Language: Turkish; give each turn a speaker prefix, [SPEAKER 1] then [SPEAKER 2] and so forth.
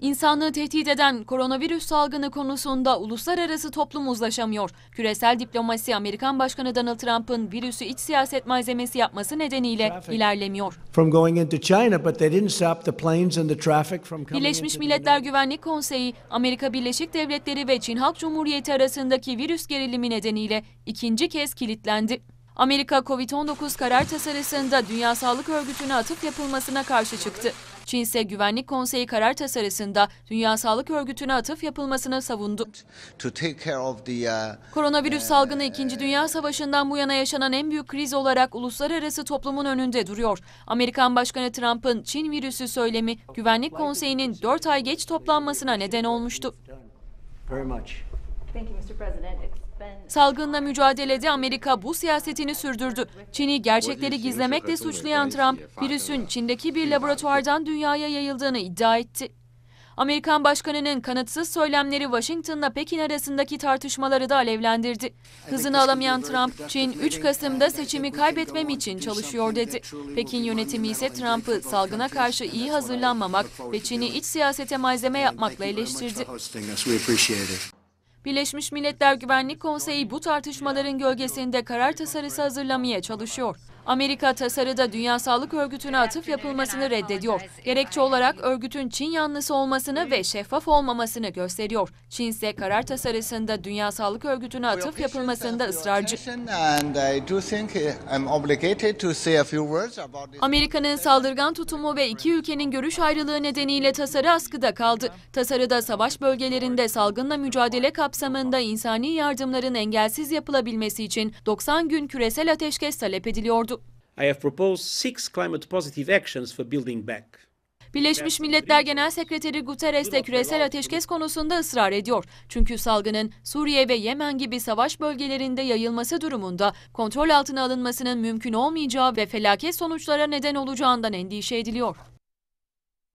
[SPEAKER 1] İnsanlığı tehdit eden koronavirüs salgını konusunda uluslararası toplum uzlaşamıyor. Küresel diplomasi Amerikan Başkanı Donald Trump'ın virüsü iç siyaset malzemesi yapması nedeniyle ilerlemiyor. Birleşmiş Milletler Güvenlik Konseyi, Amerika Birleşik Devletleri ve Çin Halk Cumhuriyeti arasındaki virüs gerilimi nedeniyle ikinci kez kilitlendi. Amerika, Covid-19 karar tasarısında Dünya Sağlık Örgütü'ne atıf yapılmasına karşı çıktı. Çin ise Güvenlik Konseyi karar tasarısında Dünya Sağlık Örgütü'ne atıf yapılmasını savundu. Uh, Koronavirüs uh, salgını 2. Dünya Savaşı'ndan bu yana yaşanan en büyük kriz olarak uluslararası toplumun önünde duruyor. Amerikan Başkanı Trump'ın Çin virüsü söylemi Güvenlik Konseyi'nin 4 ay geç toplanmasına neden olmuştu. very much. Salgınla mücadelede Amerika bu siyasetini sürdürdü. Çin'i gerçekleri gizlemekle suçlayan Trump, virüsün Çin'deki bir laboratuvardan dünyaya yayıldığını iddia etti. Amerikan başkanının kanıtsız söylemleri Washington'la Pekin arasındaki tartışmaları da alevlendirdi. Hızını alamayan Trump, Çin 3 Kasım'da seçimi kaybetmem için çalışıyor dedi. Pekin yönetimi ise Trump'ı salgına karşı iyi hazırlanmamak ve Çin'i iç siyasete malzeme yapmakla eleştirdi. Birleşmiş Milletler Güvenlik Konseyi bu tartışmaların gölgesinde karar tasarısı hazırlamaya çalışıyor. Amerika tasarıda Dünya Sağlık Örgütü'ne atıf yapılmasını reddediyor. Gerekçe olarak örgütün Çin yanlısı olmasını ve şeffaf olmamasını gösteriyor. Çin ise karar tasarısında Dünya Sağlık Örgütü'ne atıf yapılmasında ısrarcı. Eh, Amerika'nın saldırgan tutumu ve iki ülkenin görüş ayrılığı nedeniyle tasarı askıda kaldı. Tasarıda savaş bölgelerinde salgınla mücadele kapsamında insani yardımların engelsiz yapılabilmesi için 90 gün küresel ateşkes talep ediliyordu. I have proposed six climate positive actions for building back. Birleşmiş Milletler Genel Sekreteri Guterres de küresel ateşkes konusunda ısrar ediyor. Çünkü salgının Suriye ve Yemen gibi savaş bölgelerinde yayılması durumunda kontrol altına alınmasının mümkün olmayacağı ve felaket sonuçlara neden olacağından endişe ediliyor.